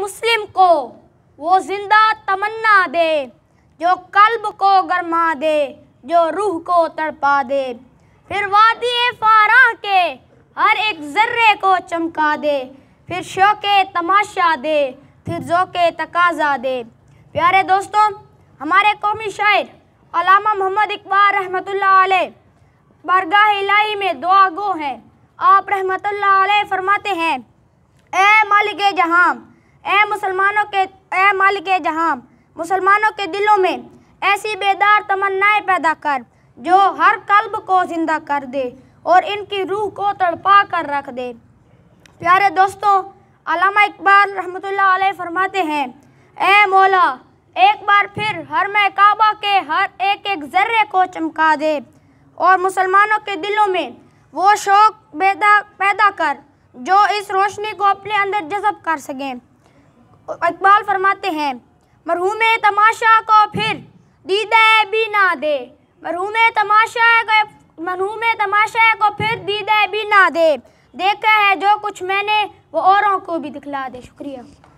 मुस्लिम को वो जिंदा तमन्ना दे जो कल्ब को गरमा दे जो रूह को तड़पा दे फिर वादी फारा के हर एक जर्रे को चमका दे फिर शोके तमाशा दे फिर जोक तकाजा दे प्यारे दोस्तों हमारे कौमी शायर अलामा मोहम्मद इकबाल रहमत बरगाह इलाही में दुआ गो हैं आप रहमत फरमाते हैं ए मालिक जहां ए मुसलमानों के ए मालिक जहां मुसलमानों के दिलों में ऐसी बेदार तमन्नाएं पैदा कर जो हर कल्ब को ज़िंदा कर दे और इनकी रूह को तड़पा कर रख दे प्यारे दोस्तों अलामा इकबाल रहमत फरमाते हैं ए मौला एक बार फिर हर में काबा के हर एक एक ज़र्रे को चमका दे और मुसलमानों के दिलों में वो शौक पैदा कर जो इस रोशनी को अपने अंदर जज़ब कर सकें इकबाल फरमाते हैं मरहूम तमाशा को फिर दीदे भी ना दे मरहूम तमाशा को मरहूम तमाशा को फिर दीदे भी ना दे देखा है जो कुछ मैंने वो औरों को भी दिखला दे शुक्रिया